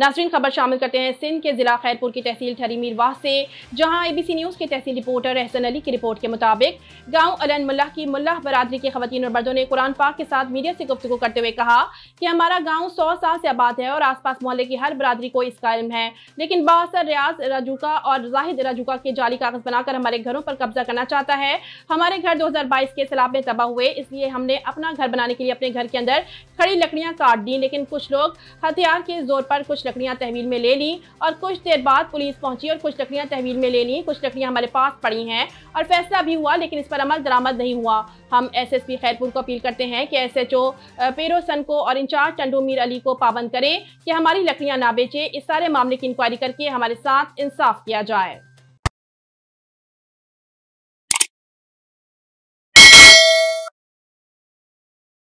नाजरीन खबर शामिल करते हैं सिंध के ज़िला खैरपुर की तहसील ठरी मीरवाह से जहां एबीसी न्यूज़ के तहसील रिपोर्टर एहसन अली की रिपोर्ट के मुताबिक गांव अलन मुल्ला की मुल्ला बरदरी की खवतिन और मर्दों ने कुरान पाक के साथ मीडिया से गुफ्तु करते हुए कहा कि हमारा गाँव सौ साल से आबाद है और आसपास मोहल्ले की हर बरदरी को इसका इल्म है लेकिन बासर रियाज रजुका और जाहिद रजुका के जाली कागज़ बनाकर हमारे घरों पर कब्जा करना चाहता है हमारे घर दो के सैलाब में तबाह हुए इसलिए हमने अपना घर बनाने के लिए अपने घर के अंदर खड़ी लकड़ियाँ काट दी लेकिन कुछ लोग हथियार के जोर पर कुछ कुछ लकड़ियाँ तहवील में ले ली और कुछ देर बाद पुलिस पहुंची और कुछ लकड़ियाँ तहवील में ले ली कुछ लकड़ियाँ हमारे पास पड़ी हैं और फैसला भी हुआ लेकिन इस पर अमल दरामद नहीं हुआ हम एस एस पी खैरपुर को अपील करते हैं कि एस एच ओ पेरोसन को और इंचार्ज टंडू मीर अली को पाबंद करें कि हमारी लकड़ियाँ ना बेचें इस सारे मामले की इंक्वायरी करके हमारे साथ इंसाफ किया जाए